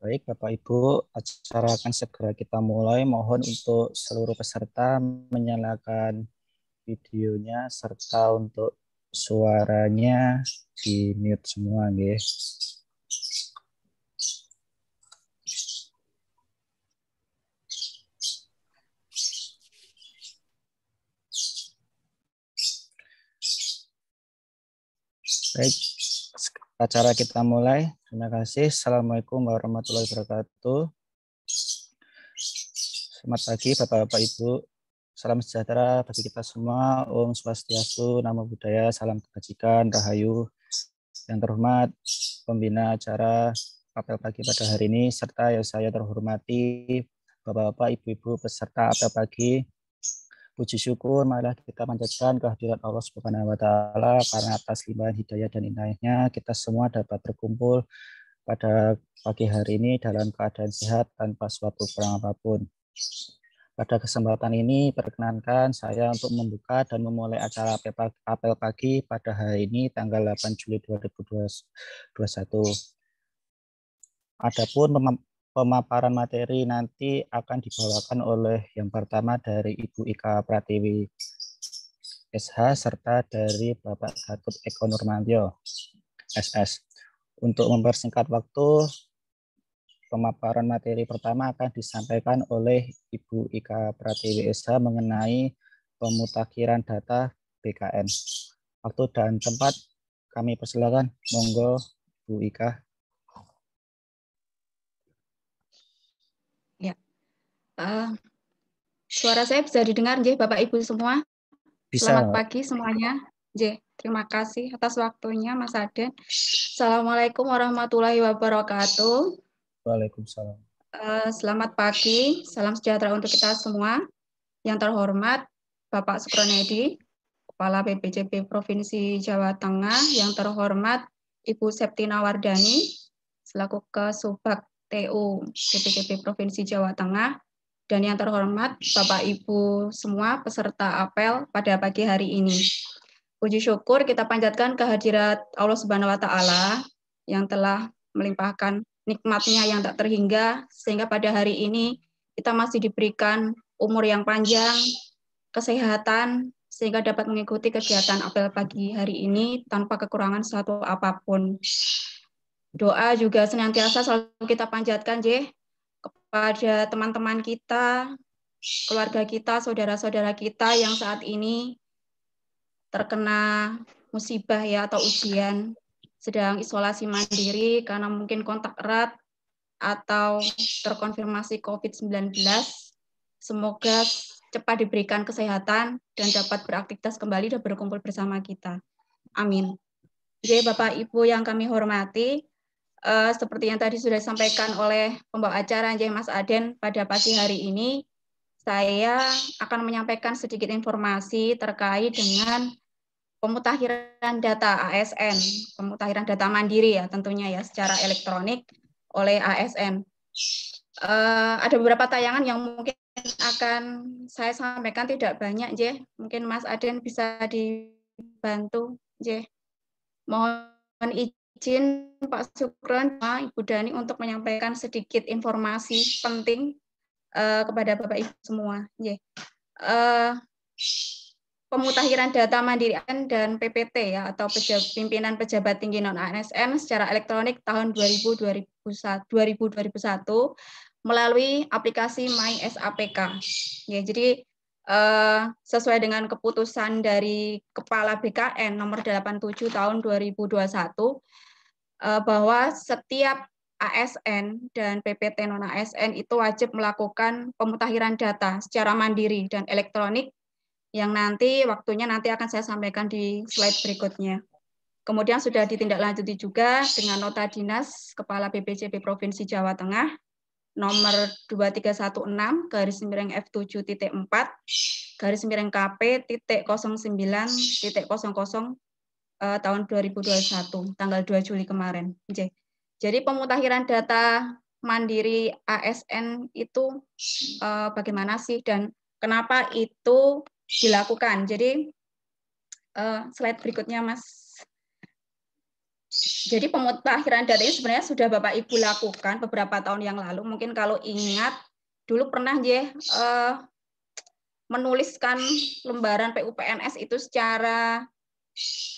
Baik, Bapak Ibu, acara akan segera kita mulai. Mohon untuk seluruh peserta menyalakan videonya serta untuk suaranya di mute semua, guys. Baik, acara kita mulai. Terima kasih. Assalamualaikum warahmatullahi wabarakatuh. Selamat pagi Bapak-Bapak Ibu. Salam sejahtera bagi kita semua. Om Swastiastu, Namo Buddhaya, Salam Kebajikan, Rahayu. Yang terhormat pembina acara apel pagi pada hari ini serta yang saya terhormati Bapak-bapak, Ibu-ibu peserta apel pagi puji syukur malah kita panjatkan kehadiran Allah Subhanahu wa taala karena atas limpahan hidayah dan inayahnya kita semua dapat berkumpul pada pagi hari ini dalam keadaan sehat tanpa suatu perang apapun. Pada kesempatan ini perkenankan saya untuk membuka dan memulai acara apel pagi pada hari ini tanggal 8 Juli 2021. Adapun pemaparan materi nanti akan dibawakan oleh yang pertama dari Ibu Ika Pratiwi SH serta dari Bapak Gatot Eko Nurmantio SS. Untuk mempersingkat waktu, pemaparan materi pertama akan disampaikan oleh Ibu Ika Pratiwi SH mengenai pemutakhiran data BKN. Waktu dan tempat kami persilakan. Monggo Bu Ika. Eh, suara saya bisa didengar, J, Bapak Ibu semua. Bisa. Selamat pagi semuanya. J, terima kasih atas waktunya, Mas Aden. Assalamualaikum warahmatullahi wabarakatuh. Waalaikumsalam. Eh, selamat pagi, salam sejahtera untuk kita semua. Yang terhormat, Bapak Sukronedi, Kepala BPJP Provinsi Jawa Tengah. Yang terhormat, Ibu Septina Wardani, selaku Subak TU BPJP Provinsi Jawa Tengah dan yang terhormat Bapak Ibu semua peserta apel pada pagi hari ini. Puji syukur kita panjatkan kehadirat Allah Subhanahu wa taala yang telah melimpahkan nikmatnya yang tak terhingga sehingga pada hari ini kita masih diberikan umur yang panjang, kesehatan sehingga dapat mengikuti kegiatan apel pagi hari ini tanpa kekurangan satu apapun. Doa juga senantiasa selalu kita panjatkan, jeh pada teman-teman kita, keluarga kita, saudara-saudara kita yang saat ini terkena musibah ya atau ujian sedang isolasi mandiri karena mungkin kontak erat atau terkonfirmasi COVID-19. Semoga cepat diberikan kesehatan dan dapat beraktivitas kembali dan berkumpul bersama kita. Amin. Jadi Bapak Ibu yang kami hormati, uh, seperti yang tadi sudah disampaikan oleh pembawa acara Anjay Mas Aden pada pagi hari ini, saya akan menyampaikan sedikit informasi terkait dengan pemutakhiran data ASN, pemutakhiran data mandiri ya tentunya ya secara elektronik oleh ASN. Uh, eh, ada beberapa tayangan yang mungkin akan saya sampaikan tidak banyak, Jeh. Mungkin Mas Aden bisa dibantu, Jeh. Mohon izin izin Pak Sukron, Ibu Dani untuk menyampaikan sedikit informasi penting uh, kepada Bapak Ibu semua. Yeah. Uh, eh, pemutakhiran data mandiri ASN dan PPT ya atau pimpinan pejabat tinggi non ASN secara elektronik tahun 2000 2001 melalui aplikasi My SAPK. Ya, jadi eh, sesuai dengan keputusan dari Kepala BKN nomor 87 tahun 2021 Eh, bahwa setiap ASN dan PPT non ASN itu wajib melakukan pemutakhiran data secara mandiri dan elektronik yang nanti waktunya nanti akan saya sampaikan di slide berikutnya. Kemudian sudah ditindaklanjuti juga dengan nota dinas Kepala BPJB Provinsi Jawa Tengah nomor 2316 garis miring F7.4 garis miring KP titik 09 titik 00 uh, tahun 2021 tanggal 2 Juli kemarin. Jadi pemutakhiran data mandiri ASN itu uh, bagaimana sih dan kenapa itu dilakukan? Jadi uh, slide berikutnya Mas. Jadi pemutakhiran data ini sebenarnya sudah Bapak Ibu lakukan beberapa tahun yang lalu. Mungkin kalau ingat dulu pernah ya uh, menuliskan lembaran PUPNS itu secara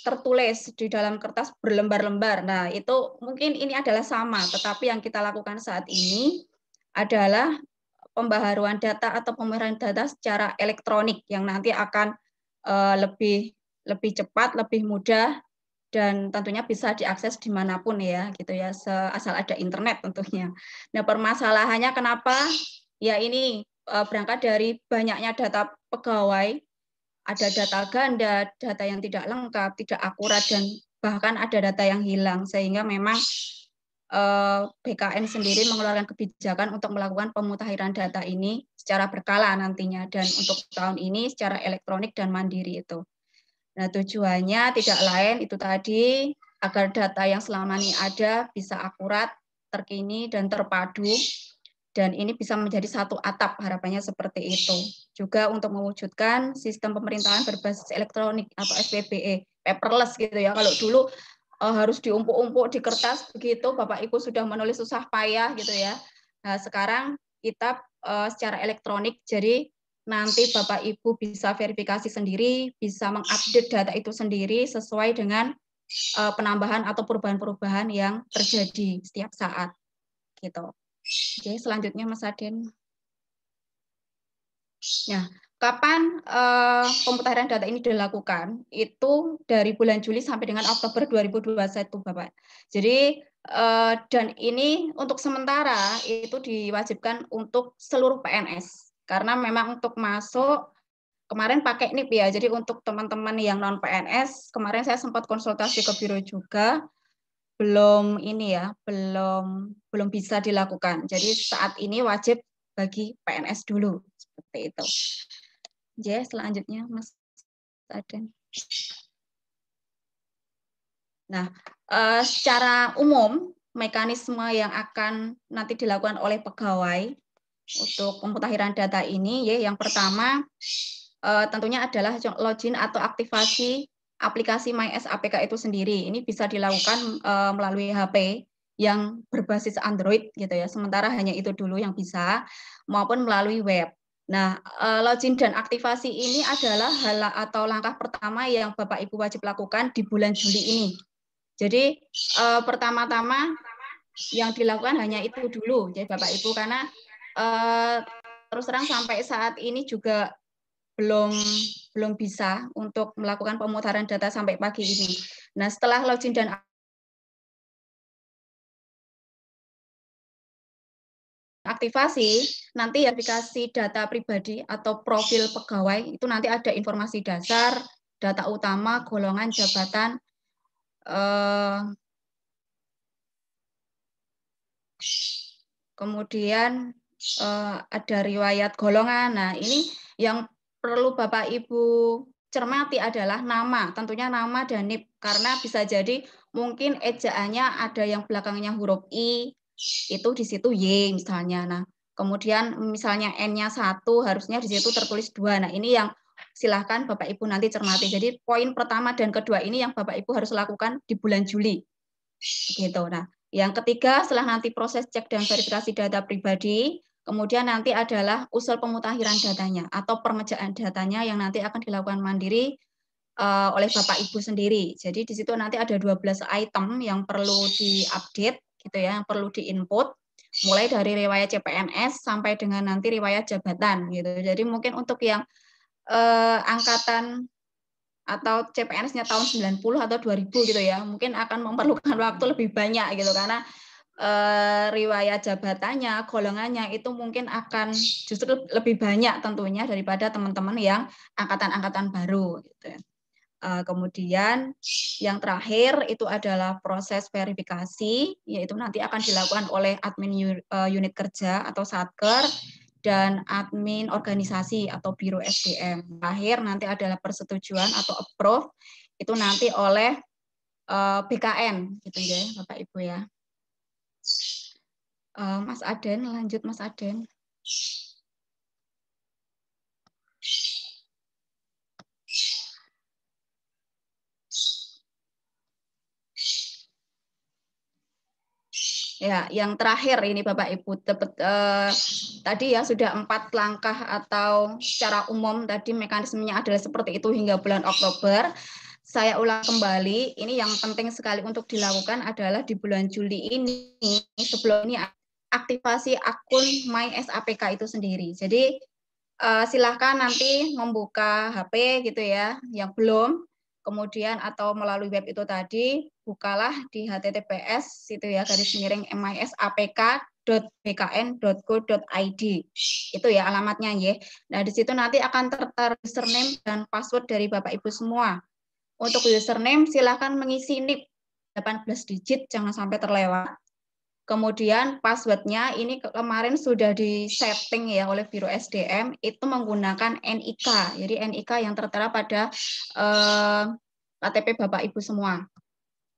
tertulis di dalam kertas berlembar-lembar. Nah, itu mungkin ini adalah sama, tetapi yang kita lakukan saat ini adalah pembaharuan data atau pemeran data secara elektronik yang nanti akan uh, lebih lebih cepat, lebih mudah dan tentunya bisa diakses dimanapun ya gitu ya asal ada internet tentunya. Nah permasalahannya kenapa ya ini eh, berangkat dari banyaknya data pegawai ada data ganda, data yang tidak lengkap, tidak akurat, dan bahkan ada data yang hilang, sehingga memang eh, BKN sendiri mengeluarkan kebijakan untuk melakukan pemutahiran data ini secara berkala nantinya dan untuk tahun ini secara elektronik dan mandiri itu. Nah, tujuannya tidak lain itu tadi agar data yang selama ini ada bisa akurat, terkini dan terpadu dan ini bisa menjadi satu atap harapannya seperti itu. Juga untuk mewujudkan sistem pemerintahan berbasis elektronik atau SPBE, paperless gitu ya. Kalau dulu uh, harus diumpuk-umpuk di kertas begitu, Bapak Ibu sudah menulis susah payah gitu ya. Nah, sekarang kita uh, secara elektronik jadi nanti Bapak Ibu bisa verifikasi sendiri, bisa mengupdate data itu sendiri sesuai dengan uh, penambahan atau perubahan-perubahan yang terjadi setiap saat. Gitu. Oke, selanjutnya Mas Aden. Nah, ya, kapan uh, eh, pemutaran data ini dilakukan? Itu dari bulan Juli sampai dengan Oktober 2021, Bapak. Jadi uh, dan ini untuk sementara itu diwajibkan untuk seluruh PNS karena memang untuk masuk kemarin pakai NIP ya. Jadi untuk teman-teman yang non PNS, kemarin saya sempat konsultasi ke biro juga belum ini ya, belum belum bisa dilakukan. Jadi saat ini wajib bagi PNS dulu seperti itu. Ya, selanjutnya Mas Aden. Nah, eh, secara umum mekanisme yang akan nanti dilakukan oleh pegawai untuk pemutakhiran data ini ya yang pertama eh, tentunya adalah login atau aktivasi aplikasi MySAPK itu sendiri. Ini bisa dilakukan uh, melalui HP yang berbasis Android gitu ya. Sementara hanya itu dulu yang bisa maupun melalui web. Nah, eh, login dan aktivasi ini adalah hal atau langkah pertama yang Bapak Ibu wajib lakukan di bulan Juli ini. Jadi uh, pertama-tama yang dilakukan hanya itu dulu, jadi ya, Bapak Ibu karena uh, terus terang sampai saat ini juga belum belum bisa untuk melakukan pemutaran data sampai pagi ini. Nah, setelah login dan aktivasi, nanti aplikasi data pribadi atau profil pegawai itu nanti ada informasi dasar, data utama, golongan, jabatan, eh, kemudian eh, ada riwayat golongan. Nah, ini yang perlu Bapak Ibu cermati adalah nama, tentunya nama dan NIP karena bisa jadi mungkin ejaannya ada yang belakangnya huruf i itu di situ y misalnya. Nah, kemudian misalnya n-nya satu harusnya di situ tertulis dua. Nah, ini yang silahkan Bapak Ibu nanti cermati. Jadi poin pertama dan kedua ini yang Bapak Ibu harus lakukan di bulan Juli. Gitu. Nah, yang ketiga setelah nanti proses cek dan verifikasi data pribadi, Kemudian nanti adalah usul pemutakhiran datanya atau permejaan datanya yang nanti akan dilakukan mandiri eh, oleh Bapak Ibu sendiri. Jadi di situ nanti ada 12 item yang perlu diupdate gitu ya, yang perlu diinput mulai dari riwayat CPNS sampai dengan nanti riwayat jabatan gitu. Jadi mungkin untuk yang eh, angkatan atau CPNS-nya tahun 90 atau 2000 gitu ya, mungkin akan memerlukan waktu lebih banyak gitu karena Eh, riwayat jabatannya, golongannya itu mungkin akan justru lebih banyak tentunya daripada teman-teman yang angkatan-angkatan baru. Gitu. Ya. Eh, kemudian yang terakhir itu adalah proses verifikasi, yaitu nanti akan dilakukan oleh admin eh, unit kerja atau satker dan admin organisasi atau biro SDM. Terakhir nanti adalah persetujuan atau approve itu nanti oleh BKN gitu ya Bapak Ibu ya. Eh, Mas Aden, lanjut Mas Aden. Ya, yang terakhir ini Bapak Ibu tepet, eh, tadi ya sudah empat langkah atau secara umum tadi mekanismenya adalah seperti itu hingga bulan Oktober. Saya ulang kembali, ini yang penting sekali untuk dilakukan adalah di bulan Juli ini sebelum ini aktivasi akun My SAPK itu sendiri. Jadi uh, silahkan nanti membuka HP gitu ya, yang belum, kemudian atau melalui web itu tadi, bukalah di https situ ya garis miring id itu ya alamatnya ya. Nah di situ nanti akan tertera username dan password dari bapak ibu semua. Untuk username silahkan mengisi NIP 18 digit jangan sampai terlewat Kemudian passwordnya ini kemarin sudah disetting ya oleh Biro SDM itu menggunakan NIK. Jadi NIK yang tertera pada eh, KTP Bapak Ibu semua.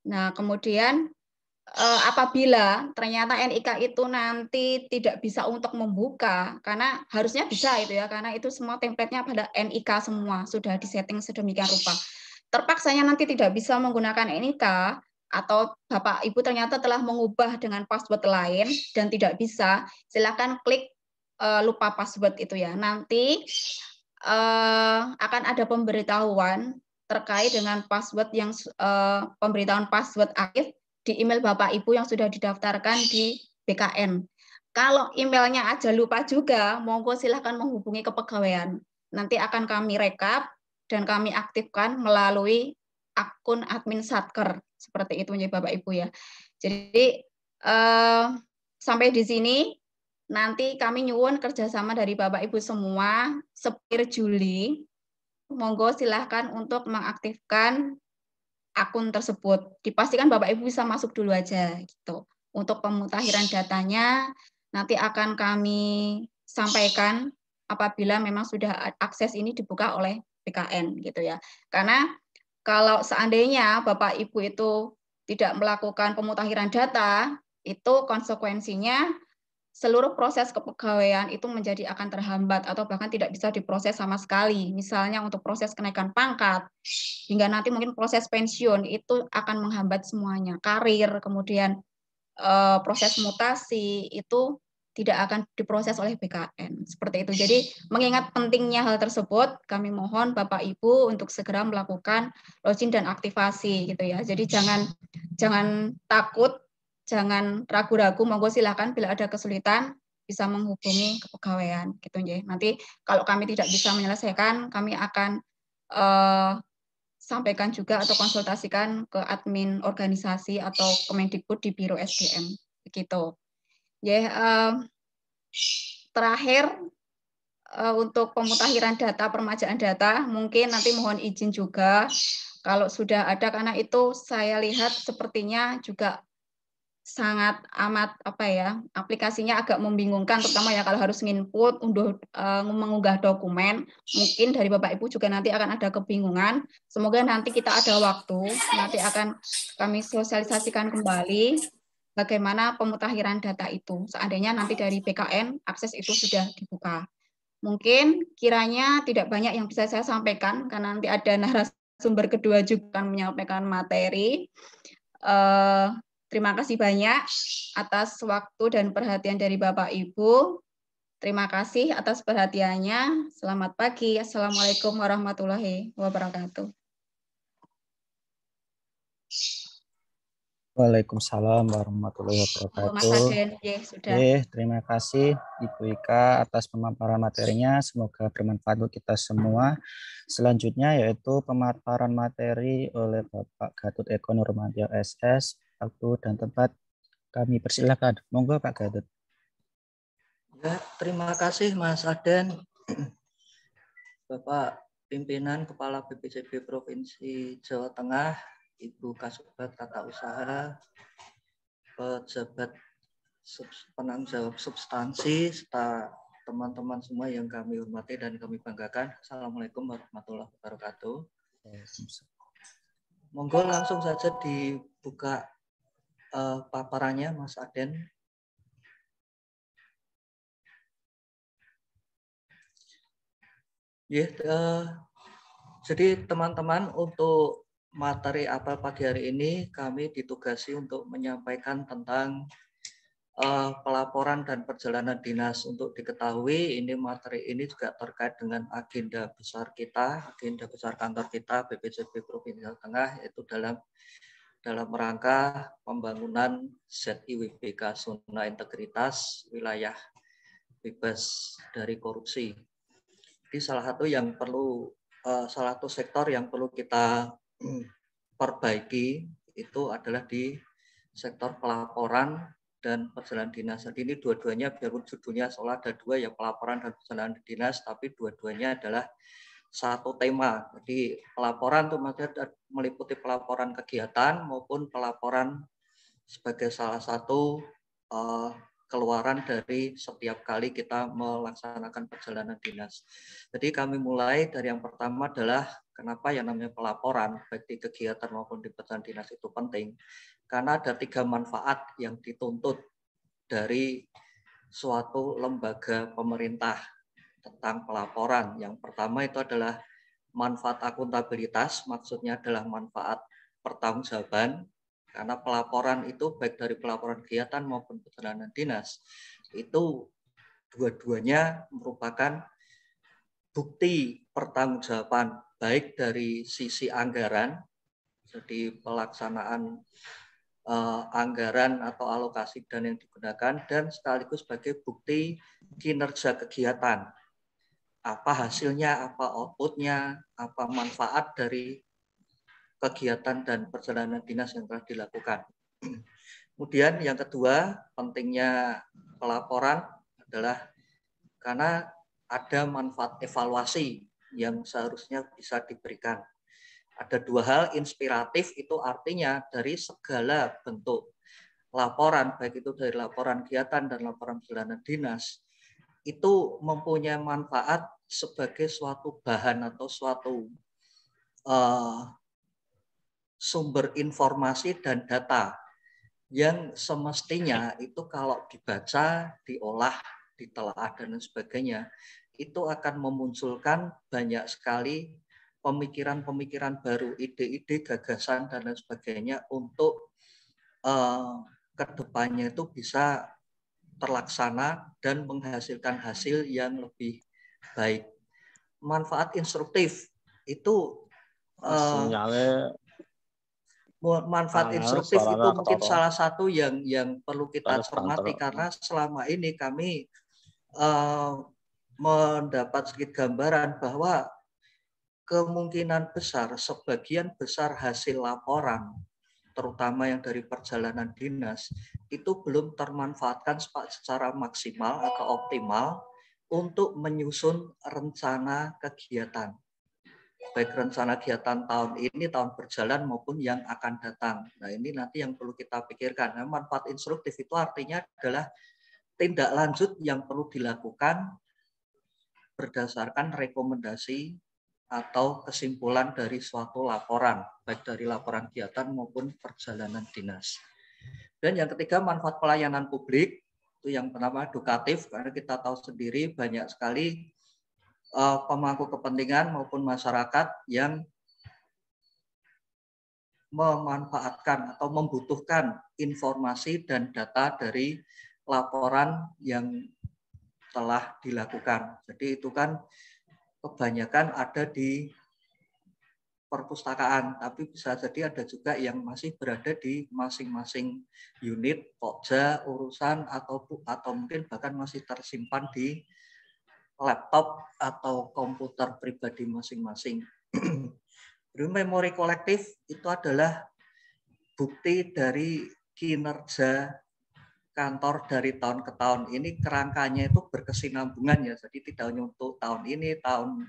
Nah kemudian eh, apabila ternyata NIK itu nanti tidak bisa untuk membuka karena harusnya bisa itu ya karena itu semua templatenya pada NIK semua sudah disetting sedemikian rupa. Terpaksanya nanti tidak bisa menggunakan NIK, atau Bapak Ibu ternyata telah mengubah dengan password lain dan tidak bisa, silakan klik uh, lupa password itu ya. Nanti uh, akan ada pemberitahuan terkait dengan password yang uh, pemberitahuan password aktif di email Bapak Ibu yang sudah didaftarkan di BKN. Kalau emailnya aja lupa juga, monggo silahkan menghubungi kepegawaian. Nanti akan kami rekap dan kami aktifkan melalui akun admin satker seperti itu ya Bapak Ibu ya. Jadi uh, sampai di sini nanti kami nyuwun kerjasama dari Bapak Ibu semua sepir Juli. Monggo silahkan untuk mengaktifkan akun tersebut. Dipastikan Bapak Ibu bisa masuk dulu aja gitu. Untuk pemutakhiran datanya nanti akan kami sampaikan apabila memang sudah akses ini dibuka oleh BKN gitu ya. Karena kalau seandainya Bapak Ibu itu tidak melakukan pemutakhiran data, itu konsekuensinya seluruh proses kepegawaian itu menjadi akan terhambat atau bahkan tidak bisa diproses sama sekali. Misalnya untuk proses kenaikan pangkat, hingga nanti mungkin proses pensiun itu akan menghambat semuanya. Karir, kemudian eh, proses mutasi itu tidak akan diproses oleh BKN. Seperti itu. Jadi mengingat pentingnya hal tersebut, kami mohon Bapak Ibu untuk segera melakukan login dan aktivasi gitu ya. Jadi jangan jangan takut, jangan ragu-ragu, monggo silakan bila ada kesulitan bisa menghubungi kepegawaian gitu ya. Nanti kalau kami tidak bisa menyelesaikan, kami akan uh, sampaikan juga atau konsultasikan ke admin organisasi atau Kemendikbud di Biro SDM begitu. Ya, uh, terakhir uh, untuk pemutakhiran data permajaan data, mungkin nanti mohon izin juga kalau sudah ada karena itu saya lihat sepertinya juga sangat amat apa ya aplikasinya agak membingungkan terutama ya kalau harus nginput untuk uh, eh, mengunggah dokumen mungkin dari bapak ibu juga nanti akan ada kebingungan semoga nanti kita ada waktu nanti akan kami sosialisasikan kembali bagaimana pemutakhiran data itu. Seandainya nanti dari BKN akses itu sudah dibuka. Mungkin kiranya tidak banyak yang bisa saya sampaikan karena nanti ada narasumber kedua juga akan menyampaikan materi. Uh, terima kasih banyak atas waktu dan perhatian dari Bapak Ibu. Terima kasih atas perhatiannya. Selamat pagi. Assalamualaikum warahmatullahi wabarakatuh. Waalaikumsalam warahmatullahi wabarakatuh. Sudah. oke, eh, terima kasih Ibu Ika atas pemaparan materinya. Semoga bermanfaat untuk kita semua. Selanjutnya yaitu pemaparan materi oleh Bapak Gatot Eko Nurmantio SS. Waktu dan tempat kami persilakan. Monggo Pak Gatot. Ya, terima kasih Mas Aden. Bapak pimpinan Kepala BPCB Provinsi Jawa Tengah Ibu Kasubat Tata Usaha, pejabat penanggung jawab substansi, serta teman-teman semua yang kami hormati dan kami banggakan. Assalamualaikum warahmatullahi wabarakatuh. Monggo langsung saja dibuka uh, paparannya Mas Aden. yeah, iya, uh, jadi teman-teman untuk materi apa pagi hari ini kami ditugasi untuk menyampaikan tentang uh, pelaporan dan perjalanan dinas untuk diketahui ini materi ini juga terkait dengan agenda besar kita, agenda besar kantor kita BPJB Provinsi Jawa Tengah yaitu dalam dalam rangka pembangunan ZIWBK Zona Integritas Wilayah Bebas dari Korupsi. Di salah satu yang perlu eh, salah satu sektor yang perlu kita perbaiki itu adalah di sektor pelaporan dan perjalanan dinas. Jadi ini dua-duanya biarpun judulnya seolah ada dua ya pelaporan dan perjalanan dinas, tapi dua-duanya adalah satu tema. Jadi pelaporan itu maksudnya meliputi pelaporan kegiatan maupun pelaporan sebagai salah satu uh, keluaran dari setiap kali kita melaksanakan perjalanan dinas. Jadi kami mulai dari yang pertama adalah Kenapa yang namanya pelaporan baik di kegiatan maupun di pesan dinas itu penting? Karena ada tiga manfaat yang dituntut dari suatu lembaga pemerintah tentang pelaporan. Yang pertama itu adalah manfaat akuntabilitas, maksudnya adalah manfaat pertanggungjawaban karena pelaporan itu baik dari pelaporan kegiatan maupun perjalanan dinas itu dua-duanya merupakan bukti pertanggungjawaban baik dari sisi anggaran, jadi pelaksanaan uh, anggaran atau alokasi dan yang digunakan, dan sekaligus sebagai bukti kinerja kegiatan. Apa hasilnya, apa outputnya, apa manfaat dari kegiatan dan perjalanan dinas yang telah dilakukan. Kemudian yang kedua, pentingnya pelaporan adalah karena ada manfaat evaluasi yang seharusnya bisa diberikan. Ada dua hal inspiratif itu artinya dari segala bentuk laporan, baik itu dari laporan kegiatan dan laporan bulanan dinas, itu mempunyai manfaat sebagai suatu bahan atau suatu uh, sumber informasi dan data yang semestinya itu kalau dibaca, diolah, ditelaah dan sebagainya itu akan memunculkan banyak sekali pemikiran-pemikiran baru, ide-ide, gagasan dan lain sebagainya untuk uh, kedepannya itu bisa terlaksana dan menghasilkan hasil yang lebih baik. Manfaat instruktif itu uh, manfaat instruktif itu mungkin salah satu yang yang perlu kita cermati karena selama ini kami uh, mendapat sedikit gambaran bahwa kemungkinan besar sebagian besar hasil laporan terutama yang dari perjalanan dinas itu belum termanfaatkan secara maksimal atau optimal untuk menyusun rencana kegiatan baik rencana kegiatan tahun ini tahun berjalan maupun yang akan datang. Nah, ini nanti yang perlu kita pikirkan. Nah, manfaat instruktif itu artinya adalah tindak lanjut yang perlu dilakukan berdasarkan rekomendasi atau kesimpulan dari suatu laporan, baik dari laporan kegiatan maupun perjalanan dinas. Dan yang ketiga, manfaat pelayanan publik. Itu yang pertama, edukatif, karena kita tahu sendiri banyak sekali uh, pemangku kepentingan maupun masyarakat yang memanfaatkan atau membutuhkan informasi dan data dari laporan yang telah dilakukan. Jadi itu kan kebanyakan ada di perpustakaan, tapi bisa jadi ada juga yang masih berada di masing-masing unit, pokja, urusan, atau, atau mungkin bahkan masih tersimpan di laptop atau komputer pribadi masing-masing. memori kolektif itu adalah bukti dari kinerja kantor dari tahun ke tahun ini kerangkanya itu berkesinambungan ya. Jadi tidak hanya untuk tahun ini, tahun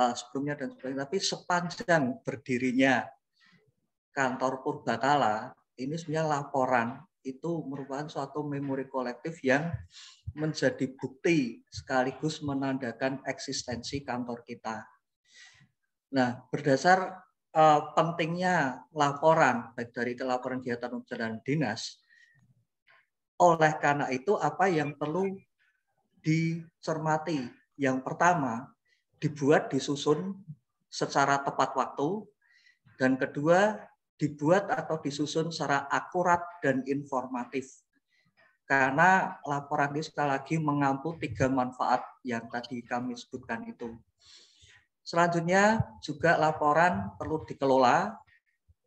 uh, sebelumnya dan sebagainya, tapi sepanjang berdirinya kantor Purbatala ini sebenarnya laporan itu merupakan suatu memori kolektif yang menjadi bukti sekaligus menandakan eksistensi kantor kita. Nah, berdasar uh, pentingnya laporan baik dari laporan kegiatan dan dinas oleh karena itu apa yang perlu dicermati? Yang pertama, dibuat disusun secara tepat waktu dan kedua dibuat atau disusun secara akurat dan informatif. Karena laporan ini sekali lagi mengampu tiga manfaat yang tadi kami sebutkan itu. Selanjutnya juga laporan perlu dikelola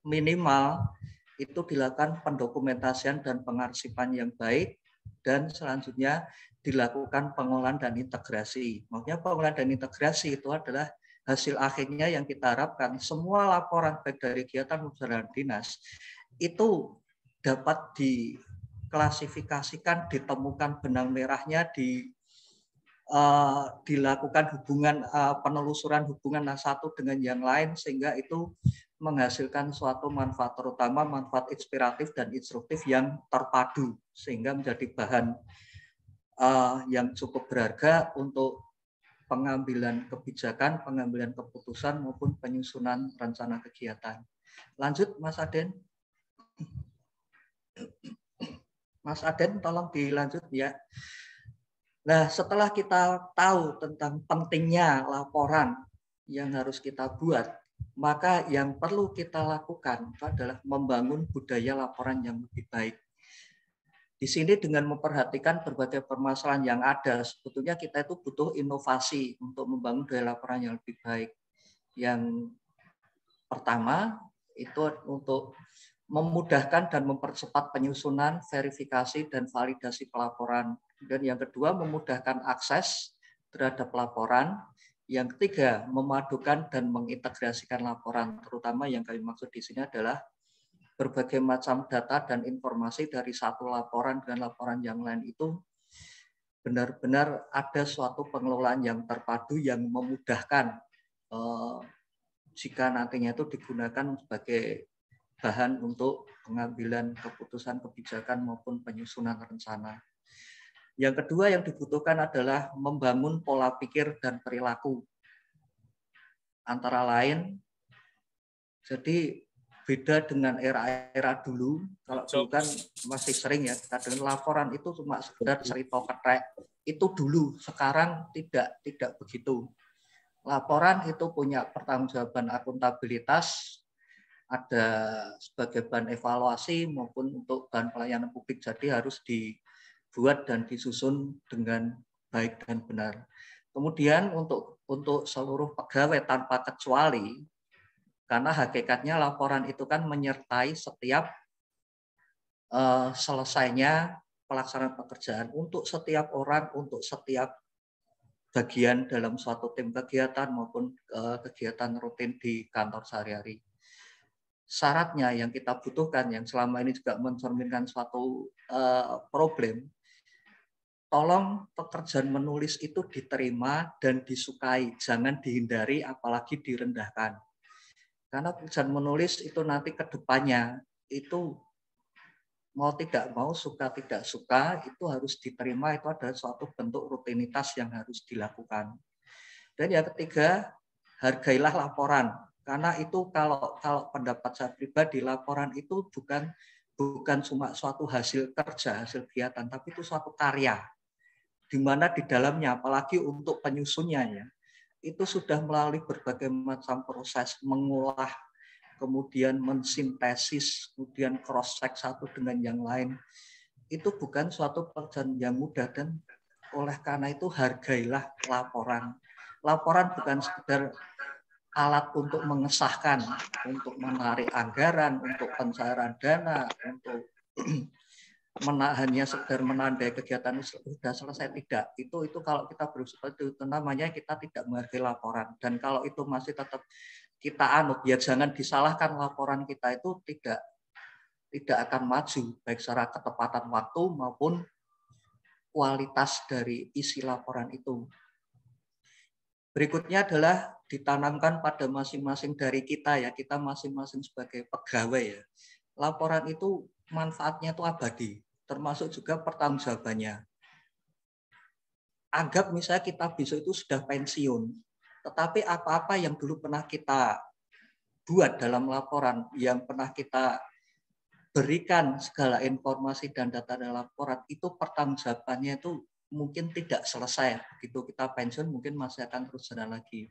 minimal itu dilakukan pendokumentasian dan pengarsipan yang baik dan selanjutnya dilakukan pengolahan dan integrasi. Maksudnya pengolahan dan integrasi itu adalah hasil akhirnya yang kita harapkan semua laporan baik dari kegiatan usaha dinas itu dapat diklasifikasikan, ditemukan benang merahnya di uh, dilakukan hubungan uh, penelusuran hubungan satu dengan yang lain sehingga itu menghasilkan suatu manfaat terutama manfaat inspiratif dan instruktif yang terpadu sehingga menjadi bahan uh, yang cukup berharga untuk pengambilan kebijakan, pengambilan keputusan maupun penyusunan rencana kegiatan. Lanjut Mas Aden. Mas Aden tolong dilanjut ya. Nah, setelah kita tahu tentang pentingnya laporan yang harus kita buat, maka yang perlu kita lakukan itu adalah membangun budaya laporan yang lebih baik. Di sini dengan memperhatikan berbagai permasalahan yang ada, sebetulnya kita itu butuh inovasi untuk membangun budaya laporan yang lebih baik. Yang pertama itu untuk memudahkan dan mempercepat penyusunan, verifikasi, dan validasi pelaporan. Dan yang kedua, memudahkan akses terhadap laporan. Yang ketiga, memadukan dan mengintegrasikan laporan, terutama yang kami maksud di sini adalah berbagai macam data dan informasi dari satu laporan dengan laporan yang lain itu benar-benar ada suatu pengelolaan yang terpadu yang memudahkan eh, jika nantinya itu digunakan sebagai bahan untuk pengambilan keputusan kebijakan maupun penyusunan rencana. Yang kedua yang dibutuhkan adalah membangun pola pikir dan perilaku. Antara lain, jadi beda dengan era-era dulu. Kalau dulu kan masih sering ya, kita dengan laporan itu cuma sekedar cerita ketrek. Itu dulu, sekarang tidak tidak begitu. Laporan itu punya pertanggungjawaban akuntabilitas, ada sebagai bahan evaluasi maupun untuk bahan pelayanan publik. Jadi harus di dibuat dan disusun dengan baik dan benar. Kemudian untuk untuk seluruh pegawai tanpa kecuali karena hakikatnya laporan itu kan menyertai setiap uh, selesainya pelaksanaan pekerjaan untuk setiap orang, untuk setiap bagian dalam suatu tim kegiatan maupun uh, kegiatan rutin di kantor sehari-hari. Syaratnya yang kita butuhkan yang selama ini juga mencerminkan suatu uh, problem tolong pekerjaan menulis itu diterima dan disukai, jangan dihindari apalagi direndahkan. Karena pekerjaan menulis itu nanti ke depannya itu mau tidak mau suka tidak suka itu harus diterima itu ada suatu bentuk rutinitas yang harus dilakukan. Dan yang ketiga, hargailah laporan. Karena itu kalau kalau pendapat saya pribadi laporan itu bukan bukan cuma suatu hasil kerja, hasil kegiatan, tapi itu suatu karya di mana di dalamnya, apalagi untuk penyusunnya ya, itu sudah melalui berbagai macam proses mengolah, kemudian mensintesis, kemudian cross-check satu dengan yang lain. Itu bukan suatu pekerjaan yang mudah dan oleh karena itu hargailah laporan. Laporan bukan sekedar alat untuk mengesahkan, untuk menarik anggaran, untuk pencairan dana, untuk menahannya sekedar menandai kegiatan sudah selesai tidak itu itu kalau kita berusaha itu, itu namanya kita tidak menghargai laporan dan kalau itu masih tetap kita anut ya jangan disalahkan laporan kita itu tidak tidak akan maju baik secara ketepatan waktu maupun kualitas dari isi laporan itu berikutnya adalah ditanamkan pada masing-masing dari kita ya kita masing-masing sebagai pegawai ya laporan itu manfaatnya itu abadi termasuk juga pertanggungjawabannya. Anggap misalnya kita besok itu sudah pensiun, tetapi apa-apa yang dulu pernah kita buat dalam laporan, yang pernah kita berikan segala informasi dan data dalam laporan, itu pertanggungjawabannya itu mungkin tidak selesai. Begitu kita pensiun mungkin masih akan terus ada lagi.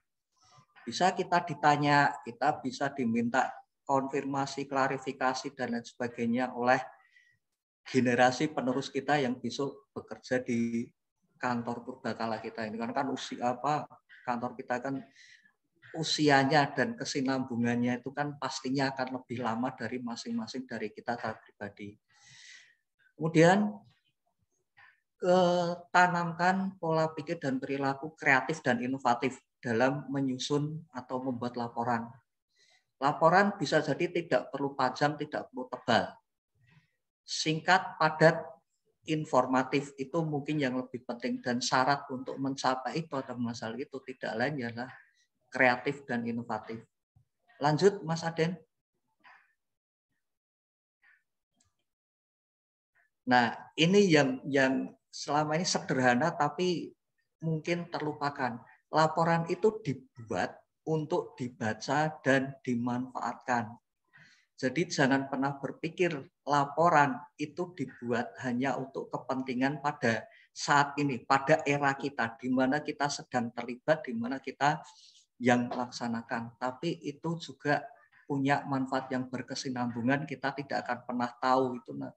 Bisa kita ditanya, kita bisa diminta konfirmasi, klarifikasi, dan lain sebagainya oleh generasi penerus kita yang besok bekerja di kantor purbakala kita ini karena kan usia apa kantor kita kan usianya dan kesinambungannya itu kan pastinya akan lebih lama dari masing-masing dari kita pribadi. Kemudian tanamkan pola pikir dan perilaku kreatif dan inovatif dalam menyusun atau membuat laporan. Laporan bisa jadi tidak perlu panjang, tidak perlu tebal singkat, padat, informatif itu mungkin yang lebih penting dan syarat untuk mencapai itu atau masalah itu tidak lain adalah kreatif dan inovatif. Lanjut Mas Aden. Nah, ini yang yang selama ini sederhana tapi mungkin terlupakan. Laporan itu dibuat untuk dibaca dan dimanfaatkan. Jadi jangan pernah berpikir laporan itu dibuat hanya untuk kepentingan pada saat ini, pada era kita, di mana kita sedang terlibat, di mana kita yang melaksanakan. Tapi itu juga punya manfaat yang berkesinambungan, kita tidak akan pernah tahu itu nah,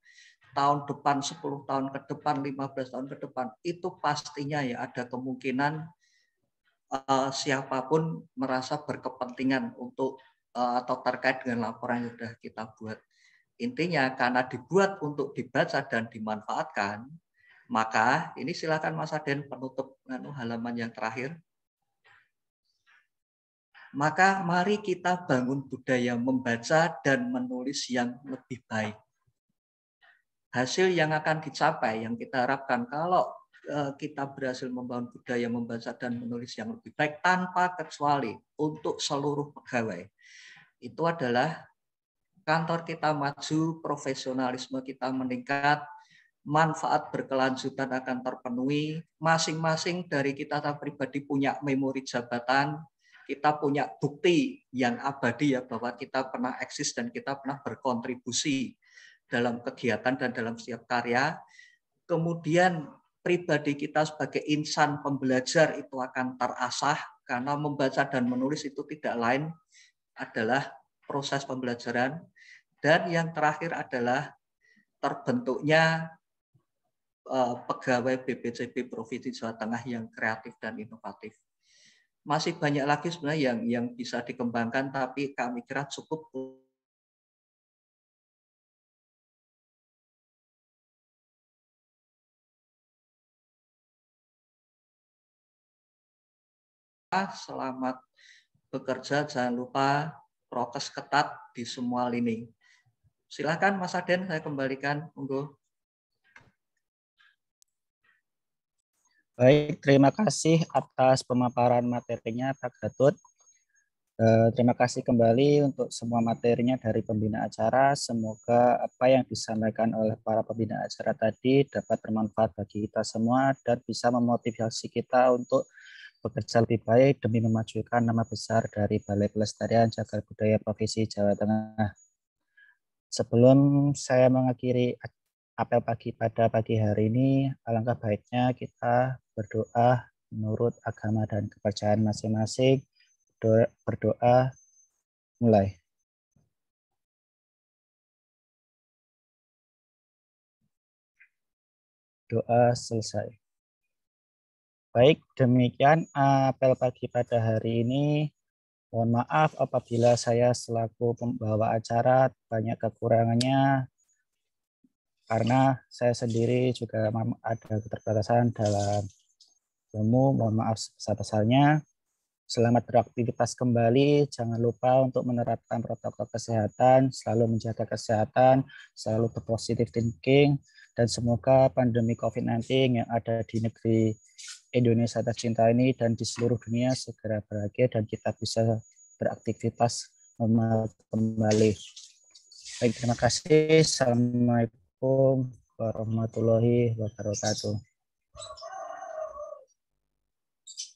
tahun depan, 10 tahun ke depan, 15 tahun ke depan, itu pastinya ya ada kemungkinan uh, siapapun merasa berkepentingan untuk Eh, atau terkait dengan laporan yang sudah kita buat. Intinya karena dibuat untuk dibaca dan dimanfaatkan, maka ini silakan Mas Aden penutup halaman yang terakhir. Maka mari kita bangun budaya membaca dan menulis yang lebih baik. Hasil yang akan dicapai, yang kita harapkan kalau eh, kita berhasil membangun budaya membaca dan menulis yang lebih baik tanpa kecuali untuk seluruh pegawai itu adalah kantor kita maju, profesionalisme kita meningkat, manfaat berkelanjutan akan terpenuhi, masing-masing dari kita pribadi punya memori jabatan, kita punya bukti yang abadi ya bahwa kita pernah eksis dan kita pernah berkontribusi dalam kegiatan dan dalam setiap karya. Kemudian pribadi kita sebagai insan pembelajar itu akan terasah karena membaca dan menulis itu tidak lain adalah proses pembelajaran dan yang terakhir adalah terbentuknya eh, pegawai BPCB Provinsi Jawa Tengah yang kreatif dan inovatif. Masih banyak lagi sebenarnya yang yang bisa dikembangkan tapi kami kira cukup ah, Selamat bekerja jangan lupa prokes ketat di semua lini. Silahkan Mas Aden, saya kembalikan monggo. Baik, terima kasih atas pemaparan materinya Pak Gatot. Eh, terima kasih kembali untuk semua materinya dari pembina acara. Semoga apa yang disampaikan oleh para pembina acara tadi dapat bermanfaat bagi kita semua dan bisa memotivasi kita untuk bekerja lebih baik demi memajukan nama besar dari Balai Pelestarian Cagar Budaya Provinsi Jawa Tengah. Sebelum saya mengakhiri apel pagi pada pagi hari ini, alangkah baiknya kita berdoa menurut agama dan kepercayaan masing-masing. Berdoa mulai. Doa selesai. Baik, demikian apel pagi pada hari ini. Mohon maaf apabila saya selaku pembawa acara banyak kekurangannya karena saya sendiri juga ada keterbatasan dalam ilmu. Mohon maaf sebesar-besarnya. Selamat beraktivitas kembali. Jangan lupa untuk menerapkan protokol kesehatan, selalu menjaga kesehatan, selalu berpositif thinking, dan semoga pandemi COVID-19 yang ada di negeri Indonesia tercinta ini dan di seluruh dunia segera berakhir dan kita bisa beraktivitas normal kembali. Baik, terima kasih. Assalamualaikum warahmatullahi wabarakatuh.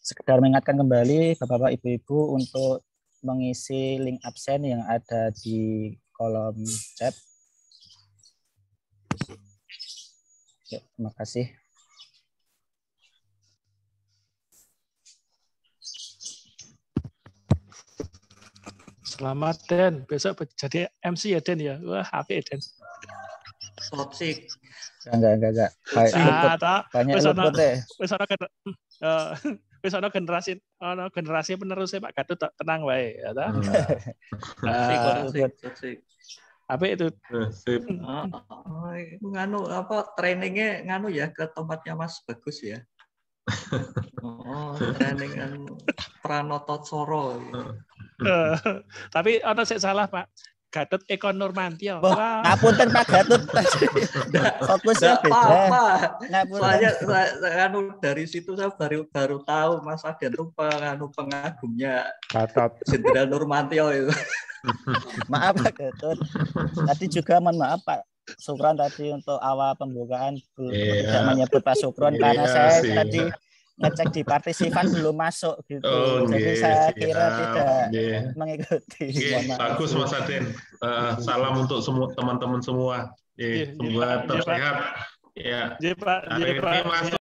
Sekedar mengingatkan kembali Bapak-bapak, Ibu-ibu untuk mengisi link absen yang ada di kolom chat. Ya, terima kasih. Selamat Den, besok jadi MC ya Den ya. Wah, HP ya Den? Topsik. Enggak, enggak, enggak. Kayak ah, tak. Banyak luput deh. Wis ana wis ana generasi ana generasi penerusnya Pak Gatot tenang wae ya ta. Nah. Iya apa itu nah, Sip. Hmm. Ah, ah, ah. Oh, iya. nganu apa trainingnya nganu ya ke tempatnya Mas bagus ya oh training anu, Pranoto Soro tapi ada saya salah Pak Gatot Eko Nurmantio. Wah, wow. ngapunten Pak Gatot. Fokusnya beda. Apa, Soalnya saya, kan dari situ saya baru baru tahu Mas Agen itu penganu pengagumnya Gatot Jenderal Nurmantio itu. maaf Pak Gatot. Tadi juga mohon maaf Pak Sukron tadi untuk awal pembukaan belum yeah. tidak menyebut Pak Sukron yeah, karena iya saya sih. tadi ngecek di partisipan belum masuk gitu. Oh, Jadi yeah, saya yeah, kira yeah, tidak yeah. mengikuti. Okay. bagus Mas Aden. Uh, eh, salam untuk semua teman-teman semua. Yeah, yeah, semua yeah, tersehat. Ya. Yeah. Yeah, yeah, Yeah, yeah, yeah, Pak.